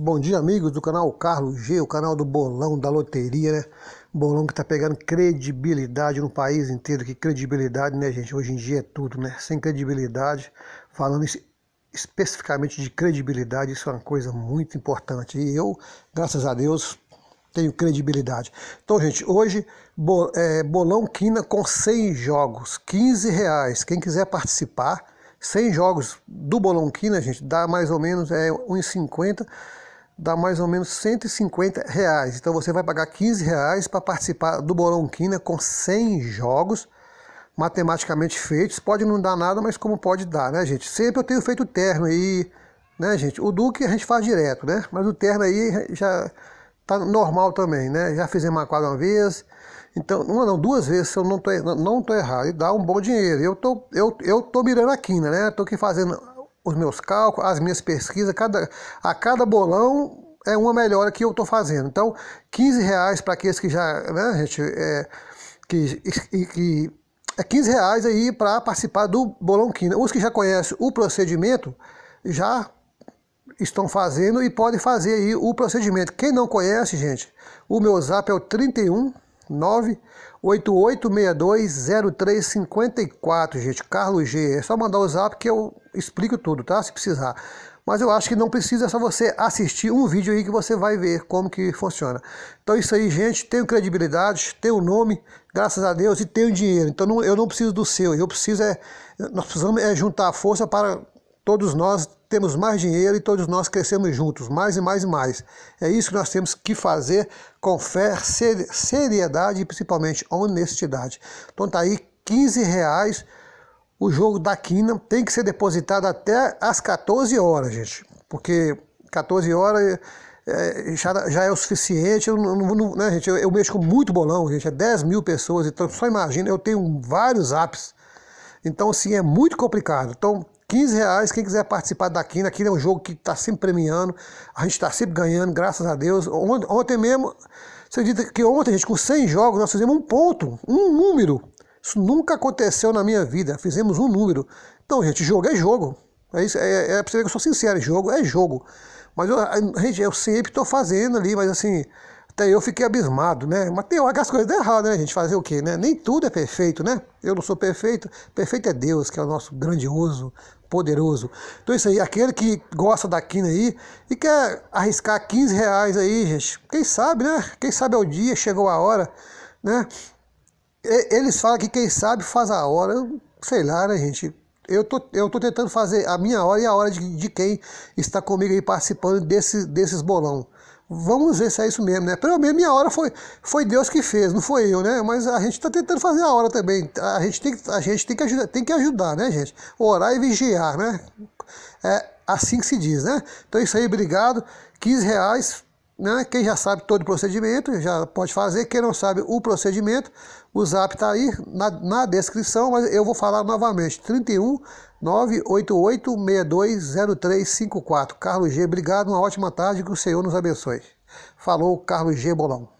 Bom dia, amigos do canal Carlos G, o canal do bolão da loteria, né? Bolão que tá pegando credibilidade no país inteiro, que credibilidade, né, gente? Hoje em dia é tudo, né? Sem credibilidade, falando isso, especificamente de credibilidade, isso é uma coisa muito importante. E eu, graças a Deus, tenho credibilidade. Então, gente, hoje é, bolão quina com 100 jogos, 15 reais. Quem quiser participar, 100 jogos do bolão quina, gente, dá mais ou menos é 1,50 dá mais ou menos 150 reais. Então você vai pagar 15 reais para participar do Bolão Quina com 100 jogos matematicamente feitos. Pode não dar nada, mas como pode dar, né, gente? Sempre eu tenho feito terno aí, né, gente? O Duque a gente faz direto, né? Mas o terno aí já tá normal também, né? Já fizemos uma quadra uma vez. Então, uma não, duas vezes, se eu não tô, não tô errado, e dá um bom dinheiro. Eu tô, eu, eu tô mirando a quina, né? Tô aqui fazendo os meus cálculos, as minhas pesquisas, cada, a cada bolão é uma melhora que eu estou fazendo. Então, 15 reais para aqueles que já, né, gente, é, que, que é 15 reais aí para participar do bolão quina. Os que já conhecem o procedimento já estão fazendo e podem fazer aí o procedimento. Quem não conhece, gente, o meu zap é o 31 988620354, gente. Carlos G. É só mandar o zap que eu explico tudo, tá? Se precisar. Mas eu acho que não precisa, é só você assistir um vídeo aí que você vai ver como que funciona. Então é isso aí, gente. Tenho credibilidade, tenho nome, graças a Deus, e tenho dinheiro. Então não, eu não preciso do seu, eu preciso é. Nós precisamos é juntar a força para Todos nós temos mais dinheiro e todos nós crescemos juntos, mais e mais e mais. É isso que nós temos que fazer com fé, seriedade e principalmente honestidade. Então tá aí 15 reais o jogo da quina tem que ser depositado até as 14 horas, gente. Porque 14 horas é, é, já, já, é o suficiente. Eu, não, não, né, gente, eu, eu, mexo com muito bolão, gente. É 10 mil pessoas. Então, só imagina, eu tenho vários apps. Então, assim, é muito complicado. Então, 15 reais, quem quiser participar da Quina, Quina é um jogo que está sempre premiando, a gente está sempre ganhando, graças a Deus. Ontem, mesmo, você acredita que ontem, gente, com 100 jogos, nós fizemos um ponto, um número. Isso nunca aconteceu na minha vida, fizemos um número. Então, gente, jogo é jogo. É, isso, é, é, é pra você ver que eu sou sincero, jogo é jogo. Mas, eu, gente, eu sempre estou fazendo ali, mas assim... Até eu fiquei abismado, né? Mas tem hora que as coisas dão errado, né, gente? Fazer o quê, né? Nem tudo é perfeito, né? Eu não sou perfeito. Perfeito é Deus, que é o nosso grandioso, poderoso. Então isso aí, aquele que gosta da quina aí e quer arriscar 15 reais aí, gente. Quem sabe, né? Quem sabe é o dia, chegou a hora, né? Eles falam que quem sabe faz a hora. sei lá, né, gente? Eu tô, eu tô tentando fazer a minha hora e a hora de, de quem está comigo aí participando desse, desses bolão. Vamos ver se é isso mesmo, né? Pelo menos minha hora foi, foi Deus que fez, não foi eu, né? Mas a gente está tentando fazer a hora também. A gente tem, a gente tem, que, ajudar, tem que ajudar, né, gente? Orar e vigiar, né? É assim que se diz, né? Então é isso aí, obrigado. 15 reais, né? Quem já sabe todo o procedimento, já pode fazer. Quem não sabe o procedimento, o zap está aí na, na descrição, mas eu vou falar novamente. 31 988-620354. Carlos G, obrigado, uma ótima tarde, que o Senhor nos abençoe. Falou Carlos G. Bolão.